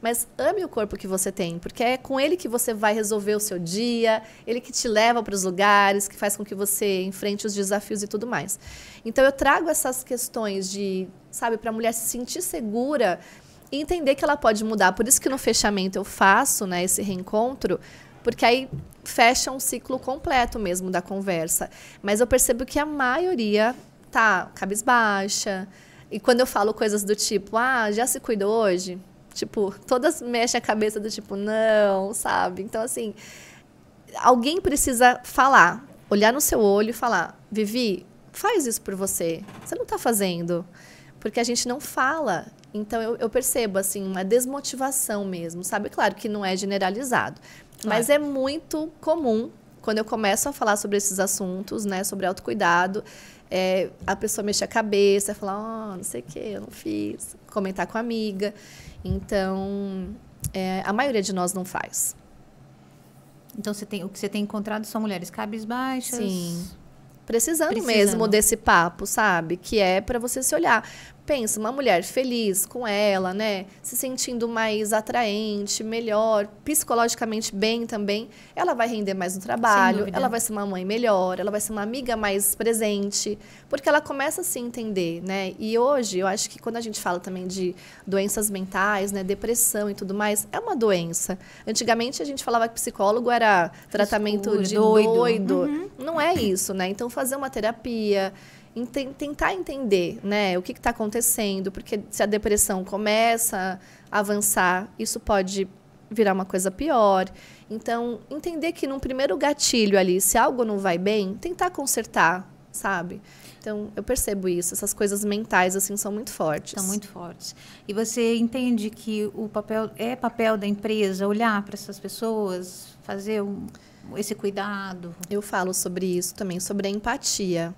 Mas ame o corpo que você tem, porque é com ele que você vai resolver o seu dia, ele que te leva para os lugares, que faz com que você enfrente os desafios e tudo mais. Então eu trago essas questões de, sabe, para a mulher se sentir segura e entender que ela pode mudar. Por isso que no fechamento eu faço, né, esse reencontro, porque aí fecha um ciclo completo mesmo da conversa. Mas eu percebo que a maioria tá cabisbaixa. E quando eu falo coisas do tipo, ah, já se cuidou hoje? Tipo, todas mexem a cabeça do tipo, não, sabe? Então, assim, alguém precisa falar, olhar no seu olho e falar: Vivi, faz isso por você. Você não está fazendo. Porque a gente não fala. Então, eu, eu, percebo, assim, uma desmotivação mesmo, sabe? Claro que não é generalizado, mas é muito comum quando eu começo a falar sobre esses assuntos, né, sobre autocuidado, é, a pessoa mexe a cabeça, falar, oh, não sei o que, eu não fiz, comentar com a amiga. Então, é, a maioria de nós não faz. Então, você tem, o que você tem encontrado são mulheres cabisbaixas? Sim precisando, mesmo desse papo, sabe? Que é para você se olhar. Pensa, uma mulher feliz com ela, né? Se sentindo mais atraente, melhor, psicologicamente bem também. Ela vai render mais no trabalho, ela vai ser uma mãe melhor, ela vai ser uma amiga mais presente, porque ela começa a se entender, né? E hoje, eu acho que quando a gente fala também de doenças mentais, né? Depressão e tudo mais, é uma doença. Antigamente a gente falava que psicólogo era tratamento Escuro, de doido. doido. Uhum. Não é isso, né? Então fazer uma terapia, ent tentar entender né, o que está acontecendo, porque se a depressão começa a avançar, isso pode virar uma coisa pior. Então, entender que num primeiro gatilho ali, se algo não vai bem, tentar consertar, sabe? Então, eu percebo isso. Essas coisas mentais, assim, são muito fortes. São muito fortes. E você entende que o papel é papel da empresa olhar para essas pessoas, fazer um, esse cuidado? Eu falo sobre isso também, sobre a empatia.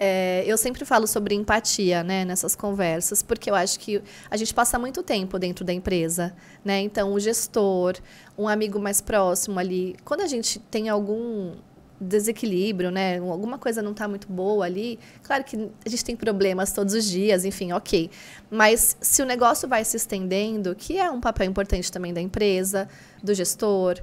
É, eu sempre falo sobre empatia né, nessas conversas, porque eu acho que a gente passa muito tempo dentro da empresa. Né? Então, o gestor, um amigo mais próximo ali, quando a gente tem algum desequilíbrio, né? Alguma coisa não está muito boa ali. Claro que a gente tem problemas todos os dias, enfim, ok. Mas se o negócio vai se estendendo, que é um papel importante também da empresa, do gestor,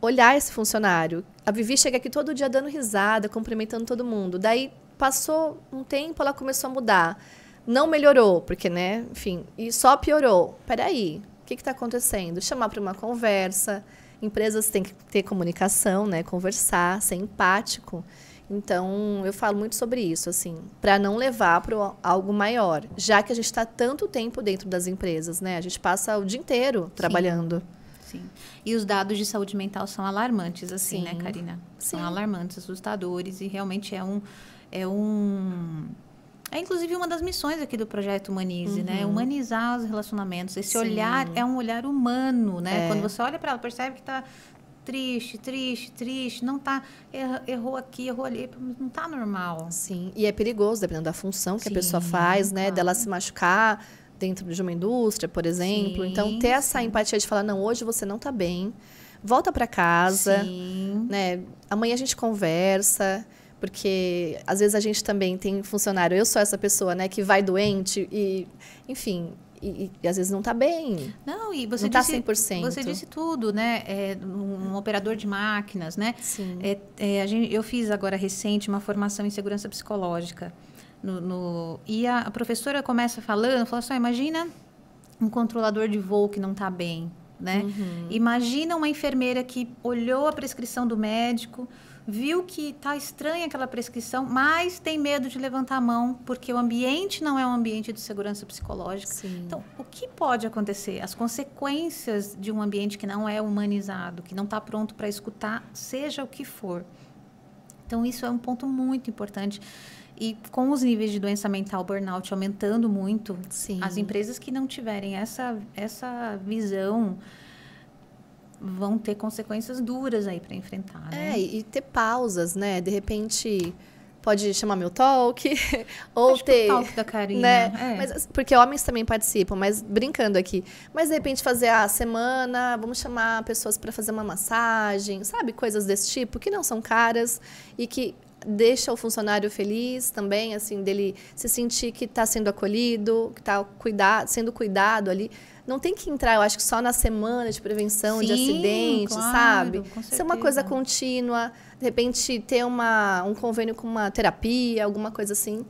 olhar esse funcionário. A Vivi chega aqui todo dia dando risada, cumprimentando todo mundo. Daí passou um tempo, ela começou a mudar. Não melhorou, porque, né? Enfim, e só piorou. Peraí, o que está acontecendo? Chamar para uma conversa Empresas têm que ter comunicação, né? Conversar, ser empático. Então, eu falo muito sobre isso, assim, para não levar para algo maior, já que a gente está tanto tempo dentro das empresas, né? A gente passa o dia inteiro trabalhando. Sim. sim. E os dados de saúde mental são alarmantes, assim, né, sim. né, Karina? São sim. alarmantes, assustadores, e realmente é um. É um é inclusive uma das missões aqui do projeto Humanize, né? uhum. né? Humanizar os relacionamentos. Esse Sim. olhar é um olhar humano, né? É. Quando você olha para ela, percebe que está triste, triste, triste, não tá errou, aqui, errou ali, não tá normal. Sim, e é perigoso dependendo da função que Sim, a pessoa faz, né, claro. dela se machucar dentro de uma indústria, por exemplo. Então, sim, então ter essa empatia de falar não, hoje você não tá bem. Volta para casa, né? Amanhã a gente conversa. Porque às vezes a gente também tem funcionário, eu sou essa pessoa, né, que vai doente e, enfim, e, e, às vezes não está bem. Não, e você não tá disse, tá 100%. Você disse tudo, né? É, um, um operador de máquinas, né? Sim. É, é, a gente, eu fiz agora recente uma formação em segurança psicológica. No, no e a, a, professora começa falando, fala assim, imagina um controlador de voo que não está bem, né? Uhum. Imagina uma enfermeira que olhou a prescrição do médico, viu que está estranha aquela prescrição, mas tem medo de levantar a mão, porque o ambiente não é um ambiente de segurança psicológica. Sim. Então, o que pode acontecer? As consequências de um ambiente que não é humanizado, que não está pronto para escutar, seja o que for. Então, isso é um ponto muito importante. E com os níveis de doença mental burnout aumentando muito, Sim. as empresas que não tiverem essa, essa visão vão ter consequências duras aí para enfrentar, né? É, e ter pausas, né? De repente pode chamar meu talk ou Acho ter o talk da Karina, né? É. Mas assim, porque homens também participam, mas brincando aqui. Mas de repente fazer a semana, vamos chamar pessoas para fazer uma massagem, sabe, coisas desse tipo que não são caras e que deixa o funcionário feliz também, assim, dele se sentir que está sendo acolhido, que está cuida sendo cuidado ali. Não tem que entrar, eu acho que só na semana de prevenção Sim, de acidente, claro, sabe? Isso é uma coisa contínua. De repente, ter uma, um convênio com uma terapia, alguma coisa assim.